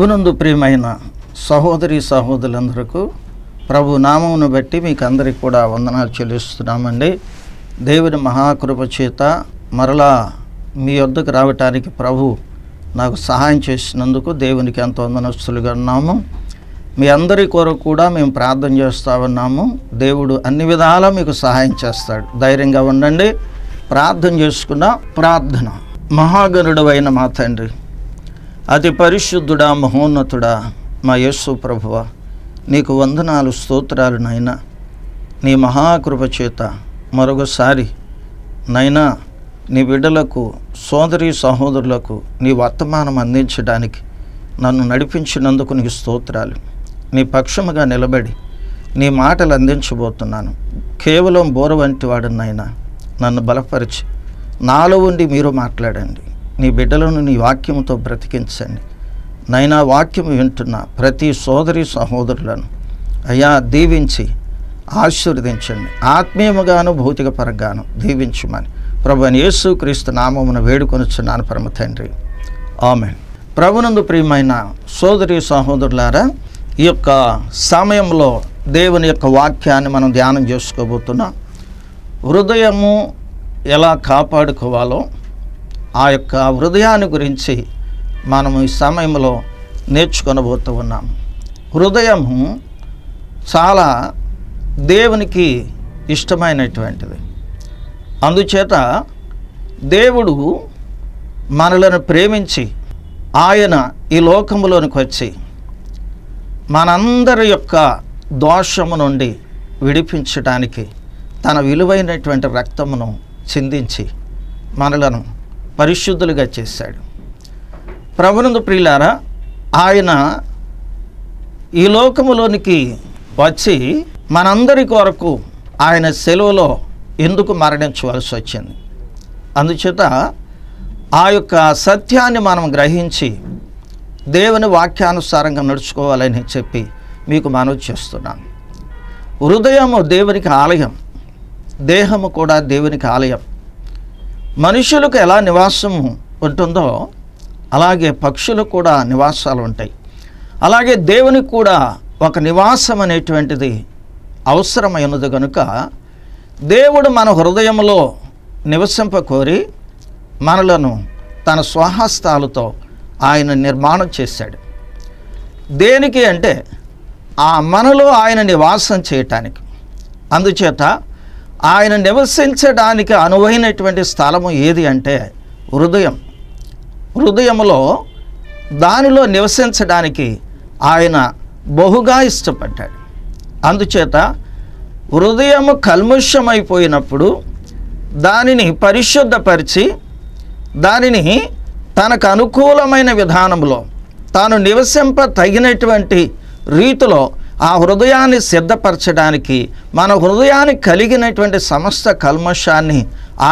ప్రభునందు ప్రియమైన సహోదరి సహోదరులందరకు ప్రభు నామమును బట్టి మీకు అందరికి కూడా వందనాలు చెల్లిస్తున్నామండి దేవుని మహాకృప చేత మరలా మీ వద్దకు రావటానికి ప్రభు నాకు సహాయం చేసినందుకు దేవునికి ఎంత వందనస్తులుగా ఉన్నాము మీ అందరి కొరకు కూడా మేము ప్రార్థన చేస్తూ ఉన్నాము దేవుడు అన్ని విధాలా మీకు సహాయం చేస్తాడు ధైర్యంగా ఉండండి ప్రార్థన చేసుకున్న ప్రార్థన అయిన మా తండ్రి అతి పరిశుద్ధుడా మహోన్నతుడా మా యేసు ప్రభువ నీకు వందనాలు స్తోత్రాలు నైనా నీ మహాకృప చేత మరొకసారి నైనా నీ బిడ్డలకు సోదరి సహోదరులకు నీ వర్తమానం అందించడానికి నన్ను నడిపించినందుకు నీకు స్తోత్రాలు నీ పక్షముగా నిలబడి నీ మాటలు అందించబోతున్నాను కేవలం బోర వంటి వాడినైనా నన్ను బలపరిచి నాలో ఉండి మీరు మాట్లాడండి నీ బిడ్డలను నీ వాక్యంతో బ్రతికించండి నైనా వాక్యం వింటున్న ప్రతి సోదరి సహోదరులను అయ్యా దీవించి ఆశీర్వదించండి ఆత్మీయముగాను భౌతిక పరంగాను దీవించమని ప్రభు యేసు క్రీస్తు నామమును వేడుకొనిచున్నాను పరమ తండ్రి ఆమె ప్రభునందు ప్రియమైన సోదరి సహోదరులారా ఈ యొక్క సమయంలో దేవుని యొక్క వాక్యాన్ని మనం ధ్యానం చేసుకోబోతున్నాం హృదయము ఎలా కాపాడుకోవాలో ఆ యొక్క హృదయాన్ని గురించి మనము ఈ సమయంలో నేర్చుకొనబోతూ ఉన్నాం హృదయము చాలా దేవునికి ఇష్టమైనటువంటిది అందుచేత దేవుడు మనలను ప్రేమించి ఆయన ఈ లోకంలోనికి వచ్చి మనందరి యొక్క దోషము నుండి విడిపించడానికి తన విలువైనటువంటి రక్తమును చిందించి మనలను పరిశుద్ధులుగా చేశాడు ప్రభునందు ప్రియులారా ఆయన ఈ లోకములోనికి వచ్చి మనందరి కొరకు ఆయన సెలవులో ఎందుకు మరణించవలసి వచ్చింది అందుచేత ఆ యొక్క సత్యాన్ని మనం గ్రహించి దేవుని వాక్యానుసారంగా నడుచుకోవాలని చెప్పి మీకు మనవి చేస్తున్నాను హృదయము దేవునికి ఆలయం దేహము కూడా దేవునికి ఆలయం మనుషులకు ఎలా నివాసం ఉంటుందో అలాగే పక్షులకు కూడా నివాసాలు ఉంటాయి అలాగే దేవునికి కూడా ఒక నివాసం అనేటువంటిది అవసరమైనది కనుక దేవుడు మన హృదయంలో నివసింప కోరి మనలను తన స్వహస్తాలతో ఆయన నిర్మాణం చేశాడు దేనికి అంటే ఆ మనలో ఆయన నివాసం చేయటానికి అందుచేత ఆయన నివసించడానికి అనువైనటువంటి స్థలము ఏది అంటే హృదయం హృదయంలో దానిలో నివసించడానికి ఆయన బహుగా ఇష్టపడ్డాడు అందుచేత హృదయము కల్ముషమైపోయినప్పుడు దానిని పరిశుద్ధపరిచి దానిని తనకు అనుకూలమైన విధానంలో తాను నివసింప తగినటువంటి రీతిలో ఆ హృదయాన్ని సిద్ధపరచడానికి మన హృదయానికి కలిగినటువంటి సమస్త కల్మషాన్ని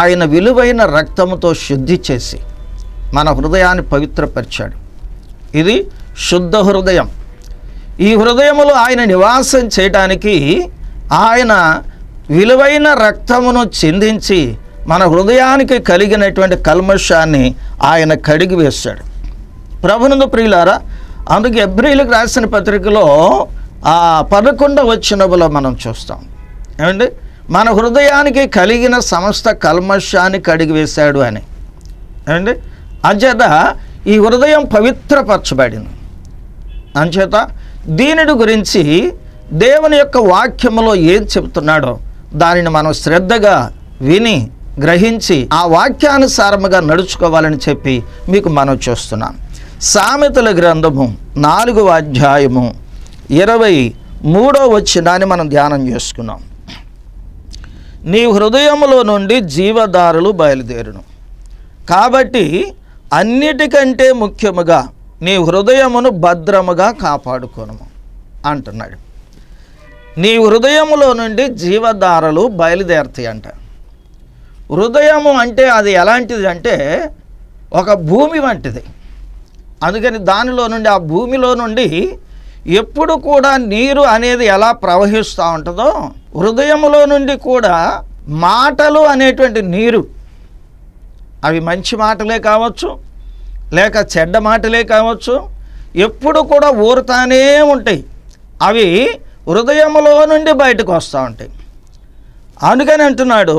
ఆయన విలువైన రక్తముతో శుద్ధి చేసి మన హృదయాన్ని పవిత్రపరిచాడు ఇది శుద్ధ హృదయం ఈ హృదయములో ఆయన నివాసం చేయడానికి ఆయన విలువైన రక్తమును చెందించి మన హృదయానికి కలిగినటువంటి కల్మషాన్ని ఆయన కడిగి వేశాడు ప్రభునందు ప్రియులారా అందుకే ఎబ్రిల్కి రాసిన పత్రికలో పదకొండ వచ్చినబులో మనం చూస్తాం ఏమండి మన హృదయానికి కలిగిన సమస్త కల్మషాన్ని కడిగి వేశాడు అని ఏమండి అంచేత ఈ హృదయం పవిత్రపరచబడింది అంచేత దీనిని గురించి దేవుని యొక్క వాక్యములో ఏం చెబుతున్నాడో దానిని మనం శ్రద్ధగా విని గ్రహించి ఆ వాక్యానుసారముగా నడుచుకోవాలని చెప్పి మీకు మనం చూస్తున్నాం సామెతల గ్రంథము నాలుగు అధ్యాయము ఇరవై మూడో వచ్చినాన్ని మనం ధ్యానం చేసుకున్నాం నీ హృదయములో నుండి జీవదారులు బయలుదేరును కాబట్టి అన్నిటికంటే ముఖ్యముగా నీ హృదయమును భద్రముగా కాపాడుకోను అంటున్నాడు నీ హృదయములో నుండి జీవదారులు బయలుదేరుతాయి అంట హృదయము అంటే అది ఎలాంటిది అంటే ఒక భూమి వంటిది అందుకని దానిలో నుండి ఆ భూమిలో నుండి ఎప్పుడు కూడా నీరు అనేది ఎలా ప్రవహిస్తూ ఉంటుందో హృదయంలో నుండి కూడా మాటలు అనేటువంటి నీరు అవి మంచి మాటలే కావచ్చు లేక చెడ్డ మాటలే కావచ్చు ఎప్పుడు కూడా ఊరుతానే ఉంటాయి అవి హృదయంలో నుండి బయటకు వస్తూ ఉంటాయి అందుకని అంటున్నాడు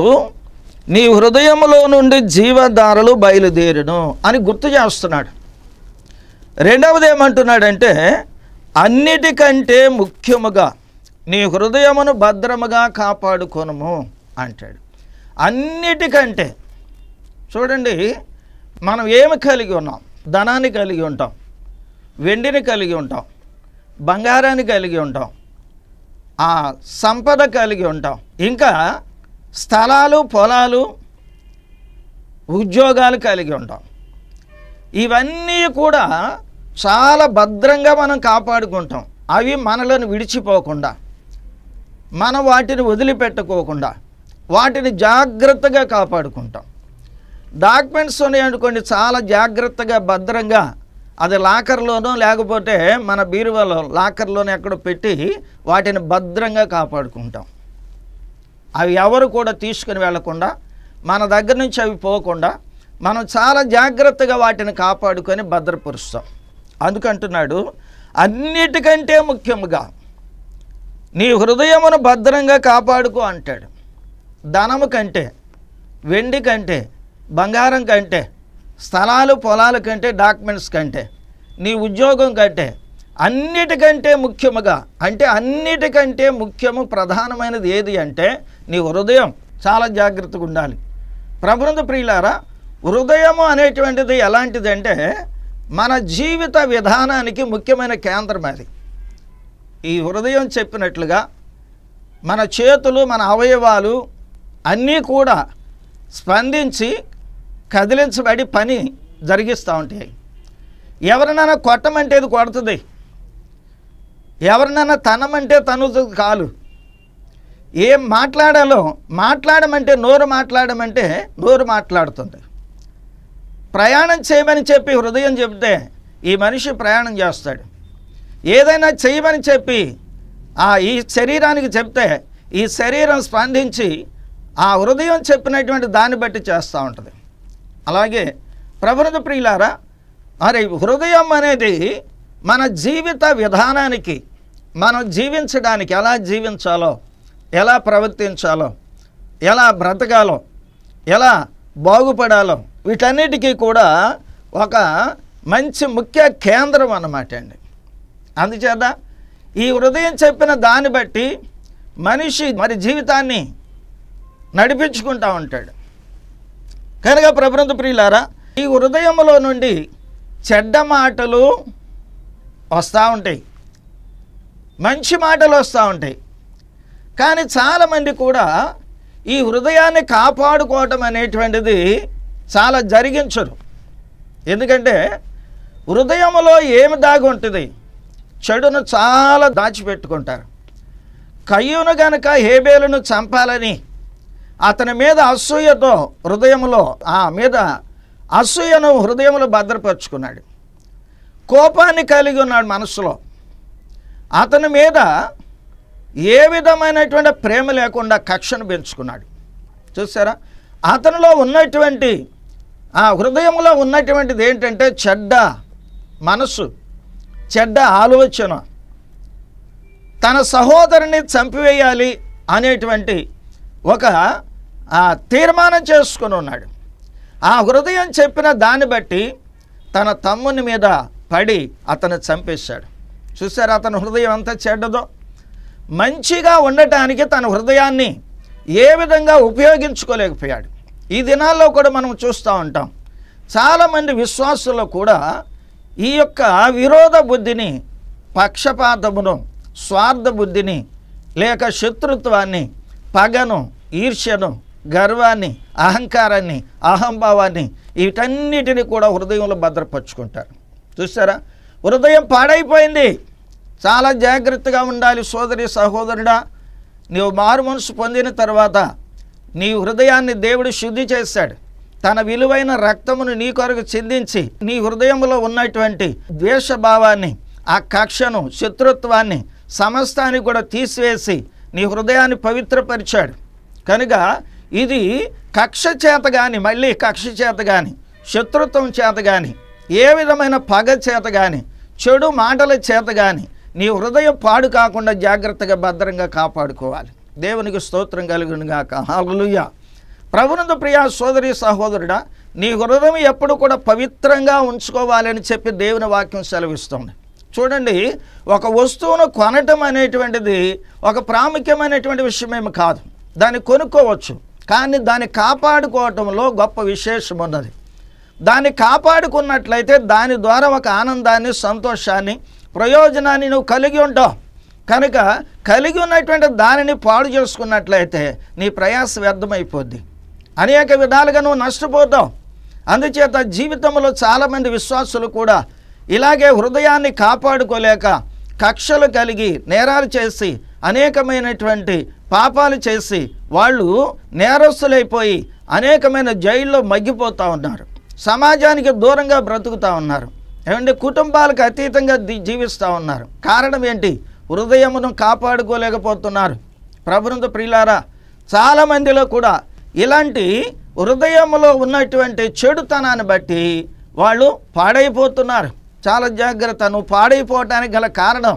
నీ హృదయంలో నుండి జీవధారలు బయలుదేరును అని గుర్తు చేస్తున్నాడు రెండవది ఏమంటున్నాడంటే అన్నిటికంటే ముఖ్యముగా నీ హృదయమును భద్రముగా కాపాడుకోనము అంటాడు అన్నిటికంటే చూడండి మనం ఏమి కలిగి ఉన్నాం ధనాన్ని కలిగి ఉంటాం వెండిని కలిగి ఉంటాం బంగారాన్ని కలిగి ఉంటాం ఆ సంపద కలిగి ఉంటాం ఇంకా స్థలాలు పొలాలు ఉద్యోగాలు కలిగి ఉంటాం ఇవన్నీ కూడా చాలా భద్రంగా మనం కాపాడుకుంటాం అవి మనలను విడిచిపోకుండా మన వాటిని వదిలిపెట్టుకోకుండా వాటిని జాగ్రత్తగా కాపాడుకుంటాం డాక్యుమెంట్స్ ఉన్నాయనుకోండి చాలా జాగ్రత్తగా భద్రంగా అది లాకర్లోనో లేకపోతే మన బీరువాలో లాకర్లోనే ఎక్కడో పెట్టి వాటిని భద్రంగా కాపాడుకుంటాం అవి ఎవరు కూడా తీసుకుని వెళ్లకుండా మన దగ్గర నుంచి అవి పోకుండా మనం చాలా జాగ్రత్తగా వాటిని కాపాడుకొని భద్రపరుస్తాం అందుకంటున్నాడు అన్నిటికంటే ముఖ్యముగా నీ హృదయమును భద్రంగా కాపాడుకో అంటాడు ధనము కంటే వెండి కంటే బంగారం కంటే స్థలాలు పొలాల కంటే డాక్యుమెంట్స్ కంటే నీ ఉద్యోగం కంటే అన్నిటికంటే ముఖ్యముగా అంటే అన్నిటికంటే ముఖ్యము ప్రధానమైనది ఏది అంటే నీ హృదయం చాలా జాగ్రత్తగా ఉండాలి ప్రభునంద ప్రియులారా హృదయము అనేటువంటిది ఎలాంటిదంటే మన జీవిత విధానానికి ముఖ్యమైన కేంద్రం అది ఈ హృదయం చెప్పినట్లుగా మన చేతులు మన అవయవాలు అన్నీ కూడా స్పందించి కదిలించబడి పని జరిగిస్తూ ఉంటాయి ఎవరినైనా కొట్టమంటే ఇది కొడుతుంది ఎవరినైనా తనమంటే తను కాలు ఏం మాట్లాడాలో మాట్లాడమంటే నోరు మాట్లాడమంటే నోరు మాట్లాడుతుంది ప్రయాణం చేయమని చెప్పి హృదయం చెబితే ఈ మనిషి ప్రయాణం చేస్తాడు ఏదైనా చేయమని చెప్పి ఆ ఈ శరీరానికి చెప్తే ఈ శరీరం స్పందించి ఆ హృదయం చెప్పినటువంటి దాన్ని బట్టి చేస్తూ ఉంటుంది అలాగే ప్రభుత్వ ప్రియులారా మరి హృదయం అనేది మన జీవిత విధానానికి మనం జీవించడానికి ఎలా జీవించాలో ఎలా ప్రవర్తించాలో ఎలా బ్రతకాలో ఎలా బాగుపడాలో వీటన్నిటికీ కూడా ఒక మంచి ముఖ్య కేంద్రం అన్నమాట అండి అందుచేత ఈ హృదయం చెప్పిన దాన్ని బట్టి మనిషి మరి జీవితాన్ని నడిపించుకుంటా ఉంటాడు కనుక ప్రభుత్వ ప్రియులారా ఈ హృదయంలో నుండి చెడ్డ మాటలు వస్తూ ఉంటాయి మంచి మాటలు వస్తూ ఉంటాయి కానీ చాలామంది కూడా ఈ హృదయాన్ని కాపాడుకోవటం అనేటువంటిది చాలా జరిగించరు ఎందుకంటే హృదయంలో ఏమి దాగి ఉంటుంది చెడును చాలా దాచిపెట్టుకుంటారు కయ్యూను గనక హేబేలును చంపాలని అతని మీద అసూయతో హృదయంలో ఆ మీద అసూయను హృదయంలో భద్రపరుచుకున్నాడు కోపాన్ని కలిగి ఉన్నాడు మనసులో అతని మీద ఏ విధమైనటువంటి ప్రేమ లేకుండా కక్షను పెంచుకున్నాడు చూసారా అతనిలో ఉన్నటువంటి ఆ హృదయంలో ఉన్నటువంటిది ఏంటంటే చెడ్డ మనస్సు చెడ్డ ఆలోచన తన సహోదరుని చంపివేయాలి అనేటువంటి ఒక తీర్మానం చేసుకుని ఉన్నాడు ఆ హృదయం చెప్పిన దాన్ని బట్టి తన తమ్ముని మీద పడి అతను చంపేశాడు చూసారు అతని హృదయం అంతా చెడ్డదో మంచిగా ఉండటానికి తన హృదయాన్ని ఏ విధంగా ఉపయోగించుకోలేకపోయాడు ఈ దినాల్లో కూడా మనం చూస్తూ ఉంటాం చాలామంది విశ్వాసులు కూడా ఈ యొక్క విరోధ బుద్ధిని పక్షపాతమును స్వార్థ బుద్ధిని లేక శత్రుత్వాన్ని పగను ఈర్ష్యను గర్వాన్ని అహంకారాన్ని అహంభావాన్ని వీటన్నిటిని కూడా హృదయంలో భద్రపరుచుకుంటారు చూస్తారా హృదయం పాడైపోయింది చాలా జాగ్రత్తగా ఉండాలి సోదరి సహోదరుడా నీవు మారు మనసు పొందిన తర్వాత నీ హృదయాన్ని దేవుడు శుద్ధి చేశాడు తన విలువైన రక్తమును నీ కొరకు చిందించి నీ హృదయంలో ఉన్నటువంటి ద్వేషభావాన్ని ఆ కక్షను శత్రుత్వాన్ని సమస్తాన్ని కూడా తీసివేసి నీ హృదయాన్ని పవిత్రపరిచాడు కనుక ఇది కక్ష చేత కానీ మళ్ళీ కక్ష చేత కానీ శత్రుత్వం చేత కానీ ఏ విధమైన పగ చేత కానీ చెడు మాటల చేత కానీ నీ హృదయం పాడు కాకుండా జాగ్రత్తగా భద్రంగా కాపాడుకోవాలి దేవునికి స్తోత్రం కలుగునుగాక హాలుయ్య ప్రభునందు ప్రియా సోదరి సహోదరుడా నీ హృదయం ఎప్పుడు కూడా పవిత్రంగా ఉంచుకోవాలని చెప్పి దేవుని వాక్యం సెలవిస్తుంది చూడండి ఒక వస్తువును కొనటం అనేటువంటిది ఒక ప్రాముఖ్యమైనటువంటి విషయమేమి కాదు దాన్ని కొనుక్కోవచ్చు కానీ దాన్ని కాపాడుకోవటంలో గొప్ప విశేషం ఉన్నది దాన్ని కాపాడుకున్నట్లయితే దాని ద్వారా ఒక ఆనందాన్ని సంతోషాన్ని ప్రయోజనాన్ని నువ్వు కలిగి ఉంటావు కనుక కలిగి ఉన్నటువంటి దానిని పాడు చేసుకున్నట్లయితే నీ ప్రయాస వ్యర్థమైపోద్ది అనేక విధాలుగా నువ్వు నష్టపోతావు అందుచేత జీవితంలో చాలామంది విశ్వాసులు కూడా ఇలాగే హృదయాన్ని కాపాడుకోలేక కక్షలు కలిగి నేరాలు చేసి అనేకమైనటువంటి పాపాలు చేసి వాళ్ళు నేరస్తులైపోయి అనేకమైన జైల్లో మగ్గిపోతూ ఉన్నారు సమాజానికి దూరంగా బ్రతుకుతూ ఉన్నారు ఏమంటే కుటుంబాలకు అతీతంగా జీవిస్తూ ఉన్నారు కారణం ఏంటి హృదయమును కాపాడుకోలేకపోతున్నారు ప్రభుత్వ ప్రియులారా చాలామందిలో కూడా ఇలాంటి హృదయములో ఉన్నటువంటి చెడుతనాన్ని బట్టి వాళ్ళు పాడైపోతున్నారు చాలా జాగ్రత్త నువ్వు పాడైపోవటానికి గల కారణం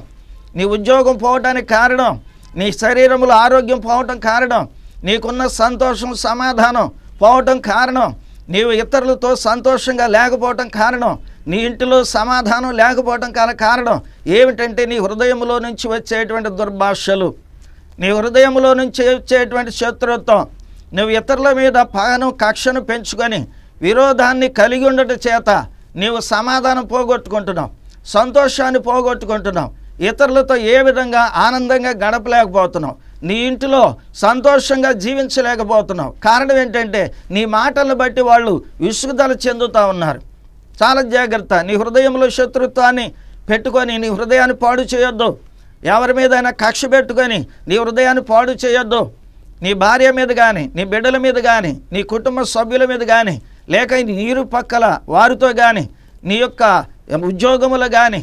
నీ ఉద్యోగం పోవటానికి కారణం నీ శరీరంలో ఆరోగ్యం పోవటం కారణం నీకున్న సంతోషం సమాధానం పోవటం కారణం నీవు ఇతరులతో సంతోషంగా లేకపోవటం కారణం నీ ఇంటిలో సమాధానం లేకపోవటం కాల కారణం ఏమిటంటే నీ హృదయంలో నుంచి వచ్చేటువంటి దుర్భాషలు నీ హృదయంలో నుంచి వచ్చేటువంటి శత్రుత్వం నువ్వు ఇతరుల మీద పగను కక్షను పెంచుకొని విరోధాన్ని కలిగి ఉండటం చేత నీవు సమాధానం పోగొట్టుకుంటున్నావు సంతోషాన్ని పోగొట్టుకుంటున్నావు ఇతరులతో ఏ విధంగా ఆనందంగా గడపలేకపోతున్నావు నీ ఇంటిలో సంతోషంగా జీవించలేకపోతున్నావు కారణం ఏంటంటే నీ మాటలను బట్టి వాళ్ళు విసుగుదల చెందుతూ ఉన్నారు చాలా జాగ్రత్త నీ హృదయంలో శత్రుత్వాన్ని పెట్టుకొని నీ హృదయాన్ని పాడు చేయొద్దు ఎవరి మీదైనా కక్ష పెట్టుకొని నీ హృదయాన్ని పాడు చేయొద్దు నీ భార్య మీద కానీ నీ బిడ్డల మీద కానీ నీ కుటుంబ సభ్యుల మీద కానీ లేక నీరు పక్కల వారితో కానీ నీ యొక్క ఉద్యోగములు కానీ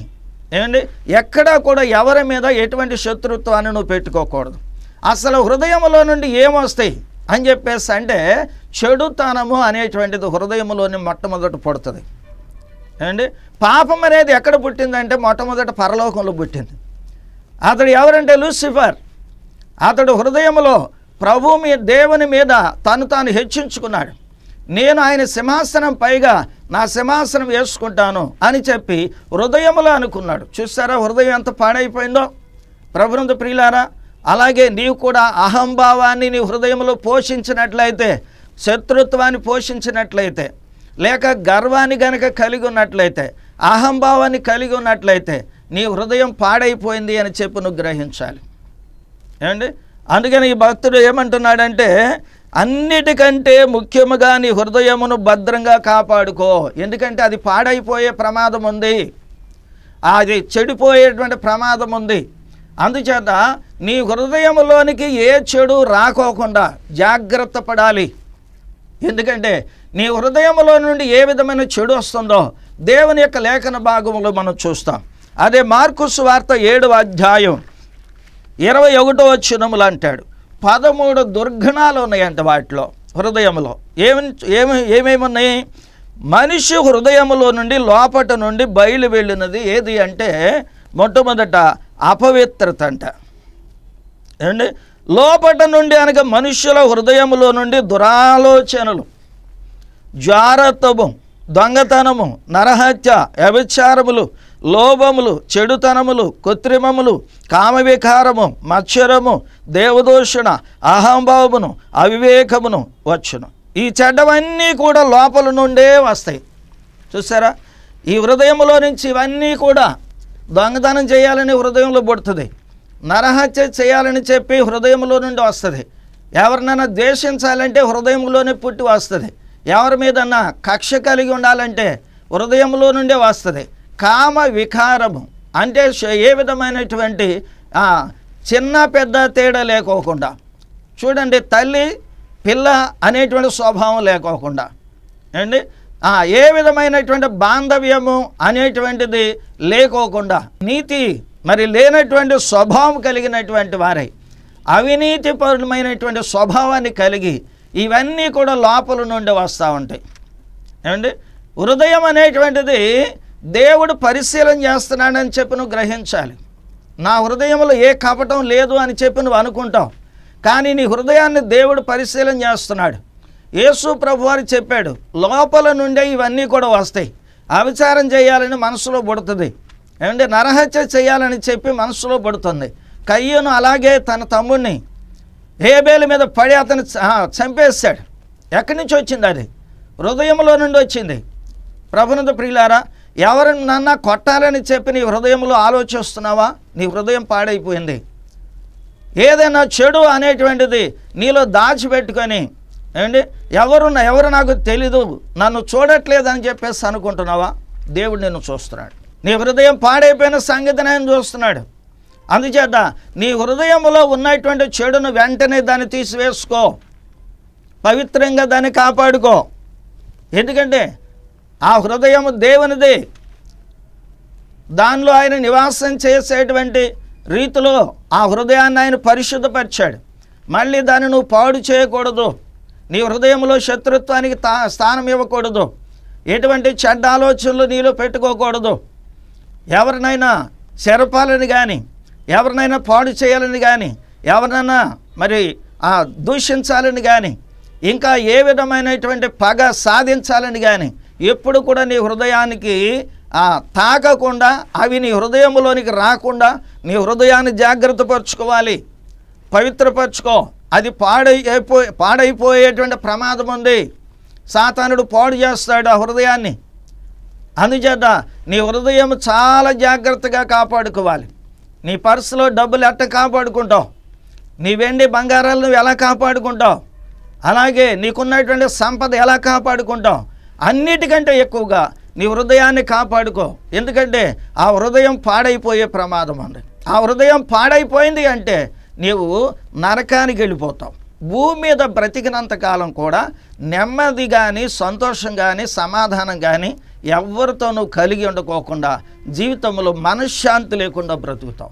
ఏమండి ఎక్కడా కూడా ఎవరి మీద ఎటువంటి శత్రుత్వాన్ని నువ్వు పెట్టుకోకూడదు అసలు హృదయంలో నుండి ఏమొస్తాయి అని చెప్పేసి అంటే చెడుతనము అనేటువంటిది హృదయంలోని మొట్టమొదట పుడుతుంది ఏమండి పాపం అనేది ఎక్కడ పుట్టిందంటే మొట్టమొదట పరలోకంలో పుట్టింది అతడు ఎవరంటే లూసిఫర్ అతడు హృదయంలో ప్రభు మీ దేవుని మీద తను తాను హెచ్చించుకున్నాడు నేను ఆయన సింహాసనం పైగా నా సింహాసనం వేసుకుంటాను అని చెప్పి హృదయంలో అనుకున్నాడు చూసారా హృదయం ఎంత పాడైపోయిందో ప్రభునందు ప్రియులారా అలాగే నీవు కూడా అహంభావాన్ని నీ హృదయంలో పోషించినట్లయితే శత్రుత్వాన్ని పోషించినట్లయితే లేక గర్వాన్ని గనక కలిగి ఉన్నట్లయితే అహంభావాన్ని కలిగి ఉన్నట్లయితే నీ హృదయం పాడైపోయింది అని చెప్పి నువ్వు గ్రహించాలి ఏమండి అందుకని ఈ భక్తుడు ఏమంటున్నాడంటే అన్నిటికంటే ముఖ్యముగా నీ హృదయమును భద్రంగా కాపాడుకో ఎందుకంటే అది పాడైపోయే ప్రమాదం ఉంది అది చెడిపోయేటువంటి ప్రమాదం ఉంది అందుచేత నీ హృదయంలోనికి ఏ చెడు రాకోకుండా జాగ్రత్త పడాలి ఎందుకంటే నీ హృదయంలో నుండి ఏ విధమైన చెడు వస్తుందో దేవుని యొక్క లేఖన భాగంలో మనం చూస్తాం అదే మార్కుస్ వార్త ఏడు అధ్యాయం ఇరవై ఒకటో వచ్చినములు అంటాడు పదమూడు దుర్గుణాలు ఉన్నాయంట వాటిలో హృదయంలో ఏమి ఏమి ఏమేమి ఉన్నాయి మనిషి హృదయములో నుండి లోపట నుండి బయలు వెళ్ళినది ఏది అంటే మొట్టమొదట అపవిత్రత అంట ఏమండి లోపట నుండి అనగా మనుషుల హృదయములో నుండి దురాలోచనలు జ్వారత్వం దొంగతనము నరహత్య వ్యభిచారములు లోభములు చెడుతనములు కృత్రిమములు కామవికారము మత్సరము దేవదూషణ అహంభావమును అవివేకమును వచ్చును ఈ చెడ్డవన్నీ కూడా లోపల నుండే వస్తాయి చూసారా ఈ హృదయంలో నుంచి ఇవన్నీ కూడా దొంగతనం చేయాలని హృదయంలో పుడుతుంది నరహత్య చేయాలని చెప్పి హృదయంలో నుండి వస్తుంది ఎవరినైనా ద్వేషించాలంటే హృదయంలోనే పుట్టి వస్తుంది ఎవరి మీదన్నా కక్ష కలిగి ఉండాలంటే హృదయంలో నుండే వస్తుంది కామ వికారము అంటే ఏ విధమైనటువంటి చిన్న పెద్ద తేడా లేకోకుండా చూడండి తల్లి పిల్ల అనేటువంటి స్వభావం లేకోకుండా అండి ఏ విధమైనటువంటి బాంధవ్యము అనేటువంటిది లేకోకుండా నీతి మరి లేనటువంటి స్వభావం కలిగినటువంటి వారై పరులమైనటువంటి స్వభావాన్ని కలిగి ఇవన్నీ కూడా లోపల నుండి వస్తూ ఉంటాయి ఏమండి హృదయం అనేటువంటిది దేవుడు పరిశీలన చేస్తున్నాడని చెప్పి నువ్వు గ్రహించాలి నా హృదయంలో ఏ కపటం లేదు అని చెప్పి నువ్వు అనుకుంటావు కానీ నీ హృదయాన్ని దేవుడు పరిశీలన చేస్తున్నాడు యేసు ప్రభువారు చెప్పాడు లోపల నుండే ఇవన్నీ కూడా వస్తాయి అవిచారం చేయాలని మనసులో పుడుతుంది ఏమంటే నరహత్య చేయాలని చెప్పి మనసులో పడుతుంది కయ్యను అలాగే తన తమ్ముడిని హేబేలు మీద పడి అతను చంపేస్తాడు ఎక్కడి నుంచి వచ్చింది అది హృదయంలో నుండి వచ్చింది ప్రభునంద ప్రియులారా ఎవరిని నాన్న కొట్టాలని చెప్పి నీ హృదయంలో ఆలోచిస్తున్నావా నీ హృదయం పాడైపోయింది ఏదైనా చెడు అనేటువంటిది నీలో దాచిపెట్టుకొని ఏమండి ఎవరు ఎవరు నాకు తెలీదు నన్ను చూడట్లేదని చెప్పేసి అనుకుంటున్నావా దేవుడు నిన్ను చూస్తున్నాడు నీ హృదయం పాడైపోయిన సంగతిని ఆయన చూస్తున్నాడు అందుచేత నీ హృదయంలో ఉన్నటువంటి చెడును వెంటనే దాన్ని తీసివేసుకో పవిత్రంగా దాన్ని కాపాడుకో ఎందుకంటే ఆ హృదయం దేవునిది దానిలో ఆయన నివాసం చేసేటువంటి రీతిలో ఆ హృదయాన్ని ఆయన పరిశుద్ధపరిచాడు మళ్ళీ దాన్ని నువ్వు పాడు చేయకూడదు నీ హృదయంలో శత్రుత్వానికి స్థానం ఇవ్వకూడదు ఎటువంటి చెడ్డ ఆలోచనలు నీలో పెట్టుకోకూడదు ఎవరినైనా చెరపాలని కానీ ఎవరినైనా పాడు చేయాలని కానీ ఎవరినైనా మరి దూషించాలని కానీ ఇంకా ఏ విధమైనటువంటి పగ సాధించాలని కానీ ఎప్పుడు కూడా నీ హృదయానికి తాకకుండా అవి నీ హృదయంలోనికి రాకుండా నీ హృదయాన్ని పరుచుకోవాలి పవిత్రపరచుకో అది పాడైపో పాడైపోయేటువంటి ప్రమాదం ఉంది సాతానుడు పాడు చేస్తాడు ఆ హృదయాన్ని అందుచేత నీ హృదయం చాలా జాగ్రత్తగా కాపాడుకోవాలి నీ పర్సులో డబ్బులు ఎట్ట కాపాడుకుంటావు నీ వెండి బంగారాలు నువ్వు ఎలా కాపాడుకుంటావు అలాగే నీకున్నటువంటి సంపద ఎలా కాపాడుకుంటావు అన్నిటికంటే ఎక్కువగా నీ హృదయాన్ని కాపాడుకో ఎందుకంటే ఆ హృదయం పాడైపోయే ప్రమాదం ఉంది ఆ హృదయం పాడైపోయింది అంటే నీవు నరకానికి వెళ్ళిపోతావు భూమి మీద బ్రతికినంత కాలం కూడా నెమ్మది కానీ సంతోషం కానీ సమాధానం కానీ ఎవరితోనూ కలిగి ఉండకోకుండా జీవితంలో మనశ్శాంతి లేకుండా బ్రతుకుతాం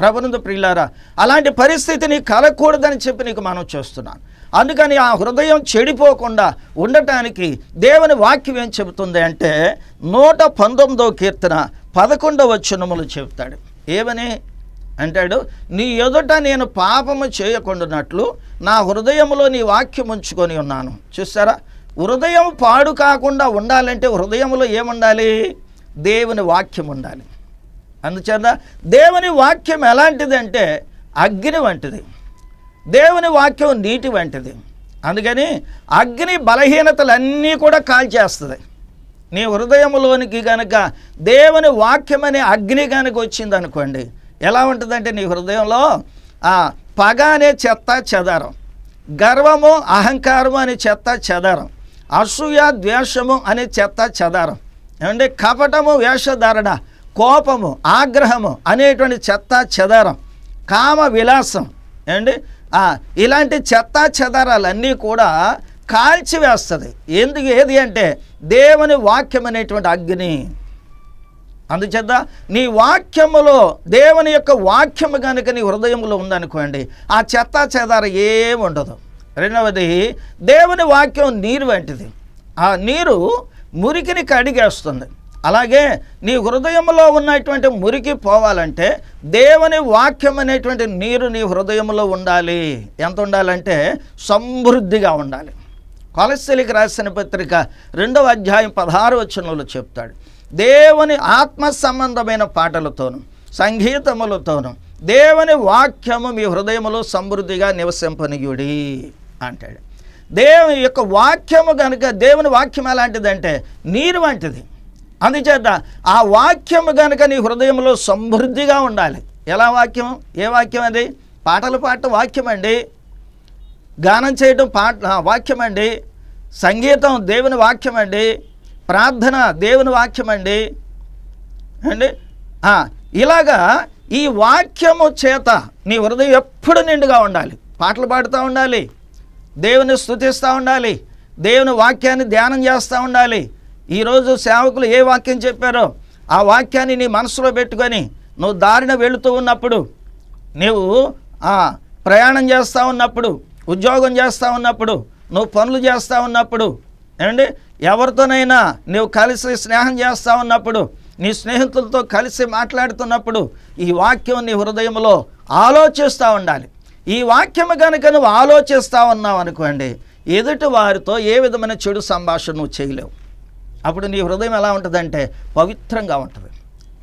ప్రభునందు ప్రియులారా అలాంటి పరిస్థితిని కలగకూడదని చెప్పి నీకు మనం చేస్తున్నాను అందుకని ఆ హృదయం చెడిపోకుండా ఉండటానికి దేవుని వాక్యం ఏం చెబుతుంది అంటే నూట పంతొమ్మిదవ కీర్తన పదకొండవ చునుములు చెబుతాడు ఏమని అంటాడు నీ ఎదుట నేను పాపము చేయకుండా నా హృదయంలో నీ వాక్యం ఉంచుకొని ఉన్నాను చూస్తారా హృదయం పాడు కాకుండా ఉండాలంటే హృదయంలో ఏముండాలి దేవుని వాక్యం ఉండాలి అందుచేత దేవుని వాక్యం ఎలాంటిదంటే అగ్ని వంటిది దేవుని వాక్యం నీటి వంటిది అందుకని అగ్ని బలహీనతలన్నీ కూడా కాల్చేస్తుంది నీ హృదయంలోనికి కనుక దేవుని వాక్యం అనే అగ్ని కనుక వచ్చింది అనుకోండి ఎలా ఉంటుందంటే నీ హృదయంలో పగ అనే చెత్త చెదారం గర్వము అహంకారము అనే చెత్త చెదారం అసూయ ద్వేషము అనే చెత్త చెదారం ఏమంటే కపటము వేషధారణ కోపము ఆగ్రహము అనేటువంటి చెత్త చెదారం కామ విలాసం ఏమండి ఇలాంటి చెత్త చెదారాలన్నీ కూడా కాల్చివేస్తుంది ఎందుకు ఏది అంటే దేవుని వాక్యం అనేటువంటి అగ్ని అందుచేత నీ వాక్యములో దేవుని యొక్క వాక్యము కనుక నీ హృదయంలో ఉందనుకోండి ఆ చెత్త ఏమి ఏముండదు రెండవది దేవుని వాక్యం నీరు వంటిది ఆ నీరు మురికిని కడిగేస్తుంది అలాగే నీ హృదయంలో ఉన్నటువంటి మురికి పోవాలంటే దేవుని వాక్యం అనేటువంటి నీరు నీ హృదయంలో ఉండాలి ఎంత ఉండాలంటే సమృద్ధిగా ఉండాలి కొలశీలికి రాసిన పత్రిక రెండవ అధ్యాయం పదహారు వచనంలో చెప్తాడు దేవుని ఆత్మ సంబంధమైన పాటలతోనూ సంగీతములతోనూ దేవుని వాక్యము మీ హృదయములో సమృద్ధిగా నివసింపనీయుడి అంటాడు దేవుని యొక్క వాక్యము కనుక దేవుని వాక్యం ఎలాంటిదంటే నీరు వంటిది అందుచేత ఆ వాక్యము కనుక నీ హృదయంలో సమృద్ధిగా ఉండాలి ఎలా వాక్యం ఏ వాక్యం అది పాటలు పాడటం వాక్యం అండి గానం చేయటం పాట వాక్యం అండి సంగీతం దేవుని వాక్యం అండి ప్రార్థన దేవుని వాక్యం అండి అండి ఇలాగా ఈ వాక్యము చేత నీ హృదయం ఎప్పుడు నిండుగా ఉండాలి పాటలు పాడుతూ ఉండాలి దేవుని స్థుతిస్తూ ఉండాలి దేవుని వాక్యాన్ని ధ్యానం చేస్తూ ఉండాలి ఈరోజు సేవకులు ఏ వాక్యం చెప్పారో ఆ వాక్యాన్ని నీ మనసులో పెట్టుకొని నువ్వు దారిన వెళుతూ ఉన్నప్పుడు నువ్వు ప్రయాణం చేస్తూ ఉన్నప్పుడు ఉద్యోగం చేస్తూ ఉన్నప్పుడు నువ్వు పనులు చేస్తూ ఉన్నప్పుడు ఏమండి ఎవరితోనైనా నువ్వు కలిసి స్నేహం చేస్తూ ఉన్నప్పుడు నీ స్నేహితులతో కలిసి మాట్లాడుతున్నప్పుడు ఈ వాక్యం నీ హృదయంలో ఆలోచిస్తూ ఉండాలి ఈ వాక్యము కనుక నువ్వు ఆలోచిస్తా ఉన్నావు అనుకోండి ఎదుటి వారితో ఏ విధమైన చెడు సంభాషణ నువ్వు చేయలేవు అప్పుడు నీ హృదయం ఎలా ఉంటుందంటే పవిత్రంగా ఉంటుంది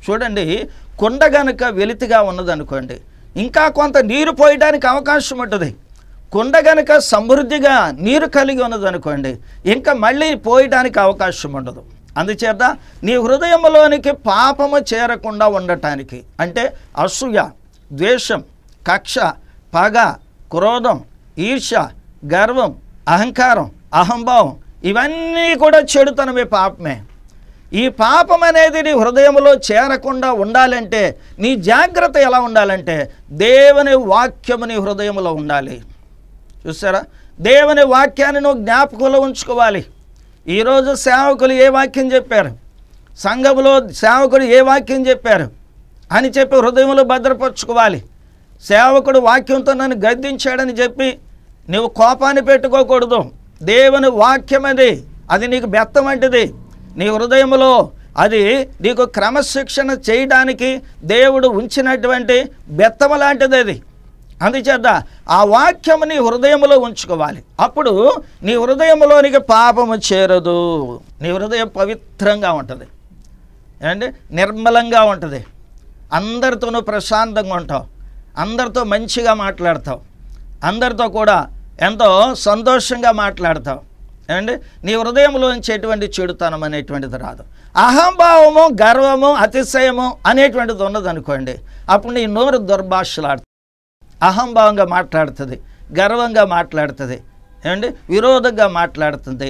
చూడండి కుండ గనుక వెలితిగా ఉన్నదనుకోండి ఇంకా కొంత నీరు పోయడానికి అవకాశం ఉంటుంది కుండ గనుక సమృద్ధిగా నీరు కలిగి ఉన్నదనుకోండి ఇంకా మళ్ళీ పోయడానికి అవకాశం ఉండదు అందుచేత నీ హృదయంలోనికి పాపము చేరకుండా ఉండటానికి అంటే అసూయ ద్వేషం కక్ష పగ క్రోధం ఈర్ష గర్వం అహంకారం అహంభావం ఇవన్నీ కూడా చెడుతనమే పాపమే ఈ పాపం అనేది నీ హృదయంలో చేరకుండా ఉండాలంటే నీ జాగ్రత్త ఎలా ఉండాలంటే దేవుని వాక్యము నీ హృదయంలో ఉండాలి చూసారా దేవుని వాక్యాన్ని నువ్వు జ్ఞాపకంలో ఉంచుకోవాలి ఈరోజు సేవకులు ఏ వాక్యం చెప్పారు సంఘములో సేవకుడు ఏ వాక్యం చెప్పారు అని చెప్పి హృదయంలో భద్రపరచుకోవాలి సేవకుడు వాక్యంతో నన్ను గద్దించాడని చెప్పి నువ్వు కోపాన్ని పెట్టుకోకూడదు దేవుని వాక్యం అది అది నీకు బెత్తం వంటిది నీ హృదయంలో అది నీకు క్రమశిక్షణ చేయడానికి దేవుడు ఉంచినటువంటి బెత్తము లాంటిది అది అందుచేత ఆ వాక్యం నీ హృదయంలో ఉంచుకోవాలి అప్పుడు నీ హృదయంలోనికి పాపము చేరదు నీ హృదయం పవిత్రంగా ఉంటుంది ఏంటి నిర్మలంగా ఉంటుంది అందరితోనూ ప్రశాంతంగా ఉంటావు అందరితో మంచిగా మాట్లాడతావు అందరితో కూడా ఎంతో సంతోషంగా మాట్లాడతావు ఏమండి నీ హృదయంలో ఎటువంటి చెడుతనం అనేటువంటిది రాదు అహంభావము గర్వము అతిశయము అనేటువంటిది ఉన్నది అనుకోండి అప్పుడు నీ నోరు దుర్భాషలాడుతుంది అహంభావంగా మాట్లాడుతుంది గర్వంగా మాట్లాడుతుంది ఏమండి విరోధంగా మాట్లాడుతుంది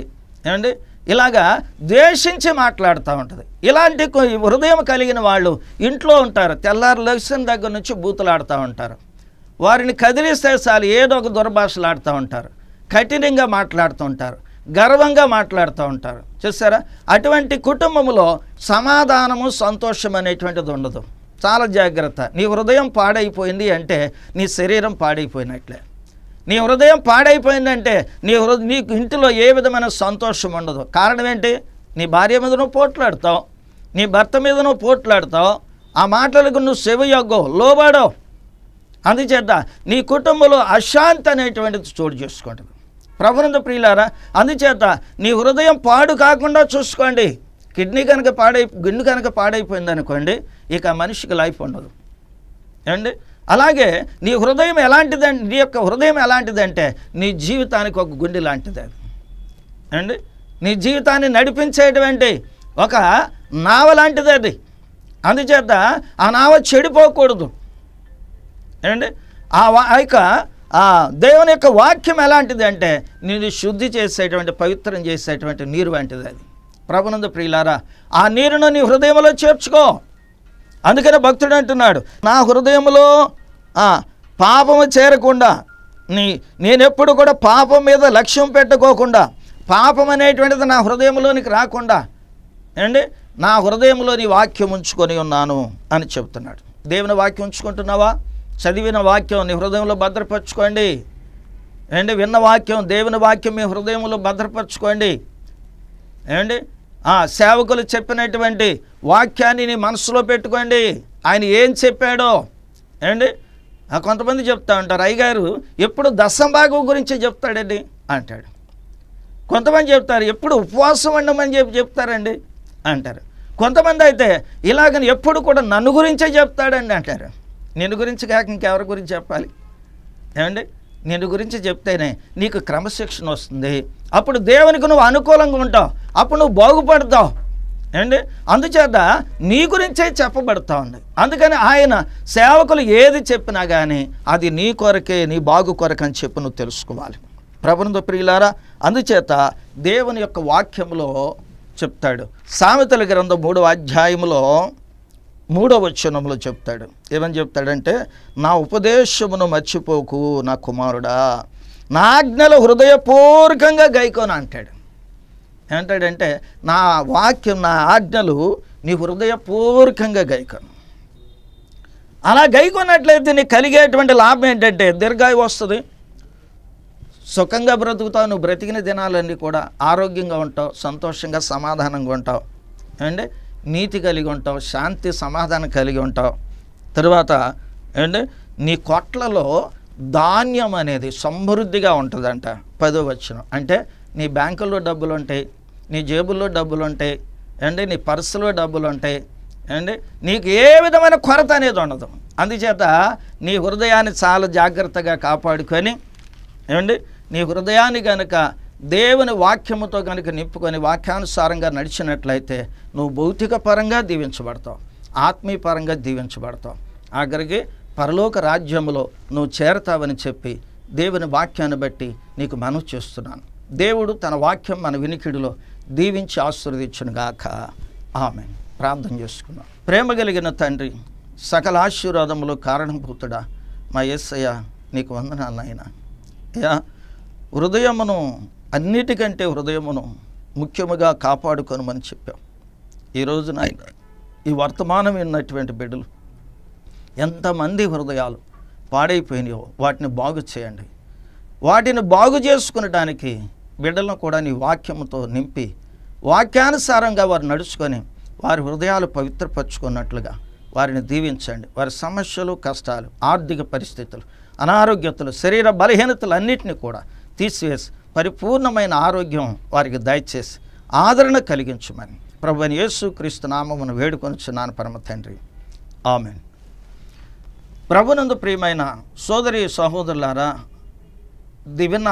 ఏమండి ఇలాగా ద్వేషించి మాట్లాడుతూ ఉంటుంది ఇలాంటి హృదయం కలిగిన వాళ్ళు ఇంట్లో ఉంటారు తెల్లారి లక్ష్యం దగ్గర నుంచి బూతులాడుతూ ఉంటారు వారిని కదిలిస్తే చాలు ఏదో ఒక దుర్భాషలాడుతూ ఉంటారు కఠినంగా మాట్లాడుతూ ఉంటారు గర్వంగా మాట్లాడుతూ ఉంటారు చూసారా అటువంటి కుటుంబంలో సమాధానము సంతోషం అనేటువంటిది ఉండదు చాలా జాగ్రత్త నీ హృదయం పాడైపోయింది అంటే నీ శరీరం పాడైపోయినట్లే నీ హృదయం పాడైపోయిందంటే నీ హృ నీకు ఇంటిలో ఏ విధమైన సంతోషం ఉండదు కారణం ఏంటి నీ భార్య మీద నువ్వు పోట్లాడతావు నీ భర్త మీద నువ్వు పోట్లాడతావు ఆ మాటలకు నువ్వు సెవయొగ్గవు లోబడవు అందుచేత నీ కుటుంబంలో అశాంతి అనేటువంటిది చోటు చేసుకోండి ప్రభునంద ప్రియులారా అందుచేత నీ హృదయం పాడు కాకుండా చూసుకోండి కిడ్నీ కనుక పాడై గుండు కనుక పాడైపోయిందనుకోండి ఇక మనిషికి లైఫ్ ఉండదు ఏమండి అలాగే నీ హృదయం ఎలాంటిదండి నీ యొక్క హృదయం ఎలాంటిదంటే నీ జీవితానికి ఒక గుండె లాంటిది అది అండి నీ జీవితాన్ని నడిపించేటువంటి ఒక నావ లాంటిది అది అందుచేత ఆ నావ చెడిపోకూడదు ఏమండి ఆ యొక్క దేవుని యొక్క వాక్యం ఎలాంటిది అంటే నేను శుద్ధి చేసేటువంటి పవిత్రం చేసేటువంటి నీరు వంటిది అది ప్రభునంద ప్రియులారా ఆ నీరును నీ హృదయంలో చేర్చుకో అందుకని భక్తుడు అంటున్నాడు నా హృదయంలో పాపము చేరకుండా నీ నేనెప్పుడు కూడా పాపం మీద లక్ష్యం పెట్టుకోకుండా పాపం అనేటువంటిది నా హృదయంలోనికి రాకుండా ఏమండి నా హృదయంలో నీ వాక్యం ఉంచుకొని ఉన్నాను అని చెప్తున్నాడు దేవుని వాక్యం ఉంచుకుంటున్నావా చదివిన వాక్యం నీ హృదయంలో భద్రపరచుకోండి ఏమండి విన్న వాక్యం దేవుని వాక్యం మీ హృదయంలో భద్రపరచుకోండి ఏమండి సేవకులు చెప్పినటువంటి వాక్యాన్ని నీ మనసులో పెట్టుకోండి ఆయన ఏం చెప్పాడో ఏమండి కొంతమంది చెప్తా ఉంటారు అయ్యగారు ఎప్పుడు దశంభాగం గురించి చెప్తాడండి అంటాడు కొంతమంది చెప్తారు ఎప్పుడు ఉపవాసం ఉండమని చెప్పి చెప్తారండి అంటారు కొంతమంది అయితే ఇలాగని ఎప్పుడు కూడా నన్ను గురించే చెప్తాడండి అంటారు నిన్ను గురించి కాక ఇంకెవరి గురించి చెప్పాలి ఏమండి నేను గురించి చెప్తేనే నీకు క్రమశిక్షణ వస్తుంది అప్పుడు దేవునికి నువ్వు అనుకూలంగా ఉంటావు అప్పుడు నువ్వు బాగుపడతావు ఏండి అందుచేత నీ గురించే చెప్పబడతా ఉంది అందుకని ఆయన సేవకులు ఏది చెప్పినా కానీ అది నీ కొరకే నీ బాగు కొరకు అని చెప్పి నువ్వు తెలుసుకోవాలి ప్రబంధ ప్రియులారా అందుచేత దేవుని యొక్క వాక్యంలో చెప్తాడు సామెతల గ్రంథం మూడవ అధ్యాయంలో మూడవ వచనంలో చెప్తాడు ఏమని చెప్తాడంటే నా ఉపదేశమును మర్చిపోకు నా కుమారుడా నా ఆజ్ఞలు హృదయపూర్వకంగా గైకోను అంటాడు ఏమంటాడంటే నా వాక్యం నా ఆజ్ఞలు నీ హృదయపూర్వకంగా గైకోను అలా గైకోనట్లయితే నీకు కలిగేటువంటి లాభం ఏంటంటే దీర్ఘాయు వస్తుంది సుఖంగా బ్రతుకుతావు నువ్వు బ్రతికిన దినాలన్నీ కూడా ఆరోగ్యంగా ఉంటావు సంతోషంగా సమాధానంగా ఉంటావు ఏమంటే నీతి కలిగి ఉంటావు శాంతి సమాధానం కలిగి ఉంటావు తర్వాత ఏంటంటే నీ కొట్లలో ధాన్యం అనేది సమృద్ధిగా ఉంటుందంట పదో వచ్చిన అంటే నీ బ్యాంకుల్లో డబ్బులు ఉంటాయి నీ జేబుల్లో డబ్బులు ఉంటాయి అండి నీ పర్సులో డబ్బులు ఉంటాయి అండి నీకు ఏ విధమైన కొరత అనేది ఉండదు అందుచేత నీ హృదయాన్ని చాలా జాగ్రత్తగా కాపాడుకొని ఏమండి నీ హృదయాన్ని కనుక దేవుని వాక్యముతో కనుక నింపుకొని వాక్యానుసారంగా నడిచినట్లయితే నువ్వు భౌతిక పరంగా దీవించబడతావు ఆత్మీయ పరంగా దీవించబడతావు ఆఖరికి పరలోక రాజ్యములో నువ్వు చేరతావని చెప్పి దేవుని వాక్యాన్ని బట్టి నీకు మనవి చేస్తున్నాను దేవుడు తన వాక్యం మన వినికిడిలో దీవించి ఆశీర్వదించను గాక ఆమె ప్రార్థన చేసుకున్నాం ప్రేమ కలిగిన తండ్రి సకల ఆశీర్వాదములు కారణభూతుడా మా ఎస్సయ్య నీకు వందనాలు నాయన అయ్యా హృదయమును అన్నిటికంటే హృదయమును ముఖ్యముగా కాపాడుకోనమని చెప్పాం ఈరోజు నాయన ఈ వర్తమానం విన్నటువంటి బిడ్డలు ఎంతమంది హృదయాలు పాడైపోయినాయో వాటిని బాగు చేయండి వాటిని బాగు చేసుకునడానికి బిడ్డలను కూడా నీ వాక్యంతో నింపి వాక్యానుసారంగా వారు నడుచుకొని వారి హృదయాలు పవిత్రపరుచుకున్నట్లుగా వారిని దీవించండి వారి సమస్యలు కష్టాలు ఆర్థిక పరిస్థితులు అనారోగ్యతలు శరీర బలహీనతలు అన్నింటినీ కూడా తీసివేసి పరిపూర్ణమైన ఆరోగ్యం వారికి దయచేసి ఆదరణ కలిగించమని ప్రభుని యేసు క్రీస్తు నామమును వేడుకొనిచున్నాను పరమ తండ్రి ఆమె ప్రభునందు ప్రియమైన సోదరి సహోదరులారా దివిన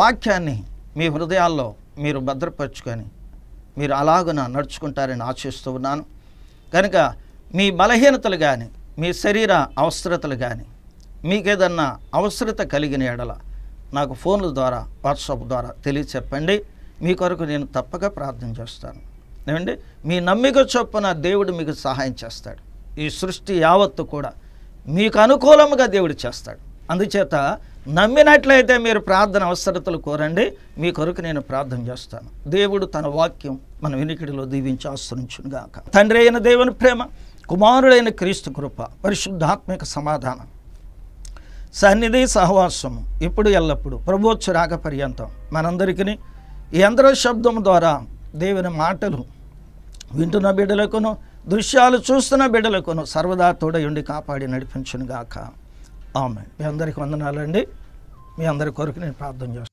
వాక్యాన్ని మీ హృదయాల్లో మీరు భద్రపరుచుకొని మీరు అలాగున నడుచుకుంటారని ఆశిస్తూ ఉన్నాను కనుక మీ బలహీనతలు కానీ మీ శరీర అవసరతలు కానీ మీకేదన్నా అవసరత కలిగిన ఎడలా నాకు ఫోన్ల ద్వారా వాట్సాప్ ద్వారా తెలియచెప్పండి మీ కొరకు నేను తప్పక ప్రార్థన చేస్తాను ఏమండి మీ నమ్మిక చొప్పున దేవుడు మీకు సహాయం చేస్తాడు ఈ సృష్టి యావత్తు కూడా మీకు అనుకూలంగా దేవుడు చేస్తాడు అందుచేత నమ్మినట్లయితే మీరు ప్రార్థన అవసరతలు కోరండి మీ కొరకు నేను ప్రార్థన చేస్తాను దేవుడు తన వాక్యం మన వినికిడిలో దీవించి ఆశ్రయించునుగాక తండ్రి అయిన దేవుని ప్రేమ కుమారుడైన క్రీస్తు కృప పరిశుద్ధాత్మిక సమాధానం సన్నిధి సహవాసము ఇప్పుడు ఎల్లప్పుడు ప్రభుత్వ రాక పర్యంతం మనందరికీ యంత్ర శబ్దం ద్వారా దేవుని మాటలు వింటున్న బిడ్డలకును దృశ్యాలు చూస్తున్న బిడ్డలకును సర్వదా తోడయుండి కాపాడి నడిపించునుగాక ఆమె మీ అందరికి వందనాలండి మీ అందరి కొరకు నేను ప్రార్థన చేస్తాను